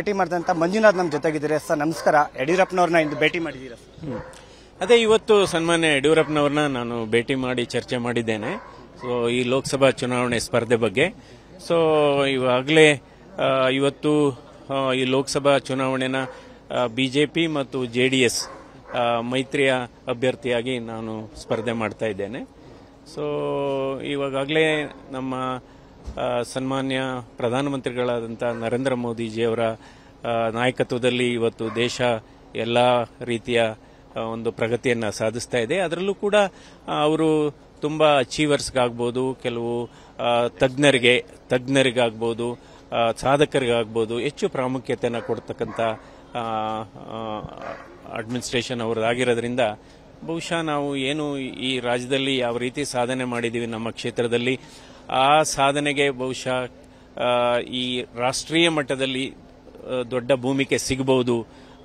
ಭೇಟಿ ಮಾಡಿದಂತ ಮಂಜುನಾಥ್ ನಮ್ಮ ಜೊತೆಗಿದ್ದೀರಾ ಸರ್ ನಮಸ್ಕಾರ ಯಡಿಯೂರಪ್ಪನವ್ರನ್ನ ಇಂದು ಭೇಟಿ ಮಾಡಿದ್ದೀರಾ ಸರ್ ಅದೇ ಇವತ್ತು ಸನ್ಮಾನ್ಯ ಯಡಿಯೂರಪ್ಪನವ್ರನ್ನ ನಾನು ಭೇಟಿ ಮಾಡಿ ಚರ್ಚೆ ಮಾಡಿದ್ದೇನೆ ಸೊ ಈ ಲೋಕಸಭಾ ಚುನಾವಣೆ ಸ್ಪರ್ಧೆ ಬಗ್ಗೆ ಸೊ ಇವಾಗಲೇ ಇವತ್ತು ಈ ಲೋಕಸಭಾ ಚುನಾವಣೆನ ಬಿಜೆಪಿ ಮತ್ತು ಜೆ ಡಿ ಎಸ್ ಮೈತ್ರಿಯ ಅಭ್ಯರ್ಥಿಯಾಗಿ ನಾನು ಸ್ಪರ್ಧೆ ಮಾಡ್ತಾ ಇದ್ದೇನೆ ಸೊ ಇವಾಗಲೇ ನಮ್ಮ ಸನ್ಮಾನ್ಯ ಪ್ರಧಾನಮಂತ್ರಿಗಳಾದಂಥ ನರೇಂದ್ರ ಮೋದಿಜಿಯವರ ನಾಯಕತ್ವದಲ್ಲಿ ಇವತ್ತು ದೇಶ ಎಲ್ಲ ರೀತಿಯ ಒಂದು ಪ್ರಗತಿಯನ್ನು ಸಾಧಿಸ್ತಾ ಇದೆ ಅದರಲ್ಲೂ ಕೂಡ ಅವರು ತುಂಬ ಅಚೀವರ್ಸ್ಗಾಗ್ಬೋದು ಕೆಲವು ತಜ್ಞರಿಗೆ ತಜ್ಞರಿಗಾಗ್ಬೋದು ಸಾಧಕರಿಗಾಗ್ಬೋದು ಹೆಚ್ಚು ಪ್ರಾಮುಖ್ಯತೆಯನ್ನು ಕೊಡ್ತಕ್ಕಂಥ ಅಡ್ಮಿನಿಸ್ಟ್ರೇಷನ್ ಅವರದಾಗಿರೋದ್ರಿಂದ ಬಹುಶಃ ನಾವು ಏನು ಈ ರಾಜ್ಯದಲ್ಲಿ ಯಾವ ರೀತಿ ಸಾಧನೆ ಮಾಡಿದ್ದೀವಿ ನಮ್ಮ ಕ್ಷೇತ್ರದಲ್ಲಿ ಆ ಸಾಧನೆಗೆ ಬಹುಶಃ ಈ ರಾಷ್ಟ್ರೀಯ ಮಟ್ಟದಲ್ಲಿ ದೊಡ್ಡ ಭೂಮಿಕೆ ಸಿಗಬಹುದು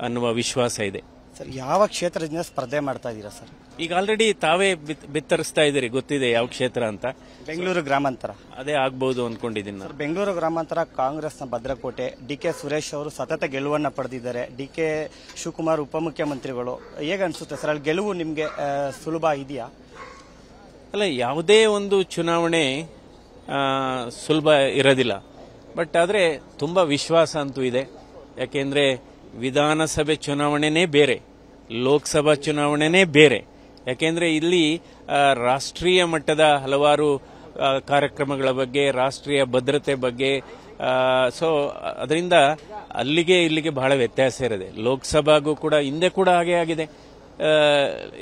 ಅನ್ನುವ ವಿಶ್ವಾಸ ಇದೆ ಸರ್ ಯಾವ ಕ್ಷೇತ್ರದಿಂದ ಸ್ಪರ್ಧೆ ಮಾಡ್ತಾ ಇದ್ದೀರಾ ಸರ್ ಈಗ ಆಲ್ರೆಡಿ ತಾವೇ ಬಿತ್ತರಿಸ್ತಾ ಇದ್ದೀರಿ ಗೊತ್ತಿದೆ ಯಾವ ಕ್ಷೇತ್ರ ಅಂತ ಬೆಂಗಳೂರು ಗ್ರಾಮಾಂತರ ಅದೇ ಆಗ್ಬಹುದು ಅನ್ಕೊಂಡಿದ್ದೀನಿ ಬೆಂಗಳೂರು ಗ್ರಾಮಾಂತರ ಕಾಂಗ್ರೆಸ್ನ ಭದ್ರಕೋಟೆ ಡಿ ಕೆ ಸುರೇಶ್ ಅವರು ಸತತ ಗೆಲುವನ್ನು ಪಡೆದಿದ್ದಾರೆ ಡಿ ಕೆ ಶಿವಕುಮಾರ್ ಉಪಮುಖ್ಯಮಂತ್ರಿಗಳು ಹೇಗೆ ಅನಿಸುತ್ತೆ ಸರ್ ಅಲ್ಲಿ ಗೆಲುವು ನಿಮಗೆ ಸುಲಭ ಇದೆಯಾ ಅಲ್ಲ ಯಾವುದೇ ಒಂದು ಚುನಾವಣೆ ಸುಲಭ ಇರೋದಿಲ್ಲ ಬಟ್ ಆದರೆ ತುಂಬ ವಿಶ್ವಾಸ ಅಂತೂ ಇದೆ ಯಾಕೆಂದರೆ ವಿಧಾನಸಭೆ ಚುನಾವಣೆನೇ ಬೇರೆ ಲೋಕಸಭಾ ಚುನಾವಣೆನೇ ಬೇರೆ ಯಾಕೆಂದರೆ ಇಲ್ಲಿ ರಾಷ್ಟ್ರೀಯ ಮಟ್ಟದ ಹಲವಾರು ಕಾರ್ಯಕ್ರಮಗಳ ಬಗ್ಗೆ ರಾಷ್ಟ್ರೀಯ ಭದ್ರತೆ ಬಗ್ಗೆ ಸೊ ಅದರಿಂದ ಅಲ್ಲಿಗೆ ಇಲ್ಲಿಗೆ ಬಹಳ ವ್ಯತ್ಯಾಸ ಇರದೆ ಲೋಕಸಭಾಗೂ ಕೂಡ ಹಿಂದೆ ಕೂಡ ಹಾಗೆ ಆಗಿದೆ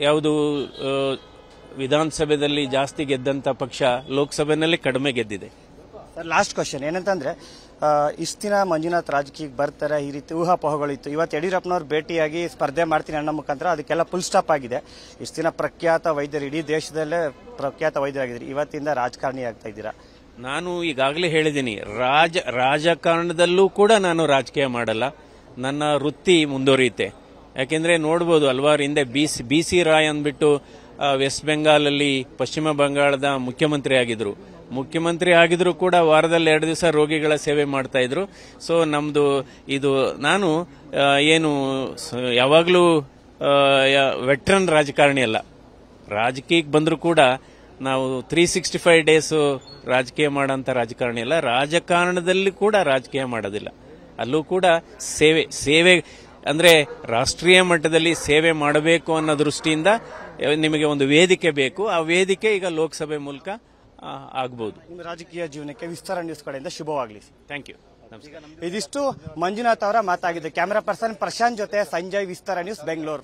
ಯಾವುದು ವಿಧಾನಸಭೆಯಲ್ಲಿ ಜಾಸ್ತಿ ಗೆದ್ದಂಥ ಪಕ್ಷ ಲೋಕಸಭೆಯಲ್ಲಿ ಕಡಿಮೆ ಗೆದ್ದಿದೆ ಸರ್ ಲಾಸ್ಟ್ ಕ್ವಶನ್ ಏನಂತಂದ್ರೆ ಇಷ್ಟಿನ ಮಂಜುನಾಥ್ ರಾಜಕೀಯಕ್ಕೆ ಬರ್ತಾರೆ ಈ ರೀತಿ ಊಹಾಪೋಹಗಳಿತ್ತು ಇವತ್ತು ಯಡಿಯೂರಪ್ಪನವ್ರು ಭೇಟಿಯಾಗಿ ಸ್ಪರ್ಧೆ ಮಾಡ್ತೀನಿ ಅಣ್ಣ ಮುಖಾಂತರ ಅದಕ್ಕೆಲ್ಲ ಫುಲ್ ಸ್ಟಾಪ್ ಆಗಿದೆ ಇಸ್ತಿನ ಪ್ರಖ್ಯಾತ ವೈದ್ಯರು ಇಡೀ ದೇಶದಲ್ಲೇ ಪ್ರಖ್ಯಾತ ವೈದ್ಯರಾಗಿದ್ದೀರಿ ಇವತ್ತಿಂದ ರಾಜಕಾರಣಿ ಆಗ್ತಾ ಇದ್ದೀರಾ ನಾನು ಈಗಾಗಲೇ ಹೇಳಿದ್ದೀನಿ ರಾಜ ರಾಜಕಾರಣದಲ್ಲೂ ಕೂಡ ನಾನು ರಾಜಕೀಯ ಮಾಡಲ್ಲ ನನ್ನ ವೃತ್ತಿ ಮುಂದುವರಿಯುತ್ತೆ ಯಾಕೆಂದರೆ ನೋಡ್ಬೋದು ಹಲ್ವಾರು ಹಿಂದೆ B C B C Roy ಅಂದ್ಬಿಟ್ಟು ವೆಸ್ಟ್ ಬೆಂಗಾಲಲ್ಲಿ ಪಶ್ಚಿಮ ಬಂಗಾಳದ ಮುಖ್ಯಮಂತ್ರಿ ಆಗಿದ್ರು ಮುಖ್ಯಮಂತ್ರಿ ಆಗಿದ್ರು ಕೂಡ ವಾರದಲ್ಲಿ ಎರಡು ದಿವಸ ರೋಗಿಗಳ ಸೇವೆ ಮಾಡ್ತಾ ಇದ್ರು ಸೊ ನಮ್ದು ಇದು ನಾನು ಏನು ಯಾವಾಗಲೂ ವೆಟ್ರನ್ ರಾಜಕಾರಣಿ ಅಲ್ಲ ರಾಜಕೀಯಕ್ಕೆ ಬಂದರೂ ಕೂಡ ನಾವು ತ್ರೀ ಸಿಕ್ಸ್ಟಿ ಫೈವ್ ಡೇಸು ರಾಜಕೀಯ ಮಾಡೋಂಥ ರಾಜಕಾರಣಿ ಅಲ್ಲ ರಾಜಕಾರಣದಲ್ಲಿ ಕೂಡ ರಾಜಕೀಯ ಮಾಡೋದಿಲ್ಲ ಅಲ್ಲೂ ಕೂಡ ಸೇವೆ ಸೇವೆ ಅಂದರೆ ರಾಷ್ಟ್ರೀಯ ಮಟ್ಟದಲ್ಲಿ ಸೇವೆ ಮಾಡಬೇಕು ಅನ್ನೋ ದೃಷ್ಟಿಯಿಂದ ನಿಮಗೆ ಒಂದು ವೇದಿಕೆ ಬೇಕು ಆ ವೇದಿಕೆ ಈಗ ಲೋಕಸಭೆ ಮೂಲಕ ಆಗ್ಬಹುದು ನಿಮ್ಮ ರಾಜಕೀಯ ಜೀವನಕ್ಕೆ ವಿಸ್ತಾರ ನ್ಯೂಸ್ ಕಡೆಯಿಂದ ಶುಭವಾಗಲಿ ಥ್ಯಾಂಕ್ ಯು ಇದಿಷ್ಟು ಮಂಜುನಾಥ್ ಅವರ ಮಾತಾಗಿದ್ದು ಕ್ಯಾಮರಾ ಪರ್ಸನ್ ಪ್ರಶಾಂತ್ ಜೊತೆ ಸಂಜಯ್ ವಿಸ್ತಾರ ನ್ಯೂಸ್ ಬೆಂಗಳೂರು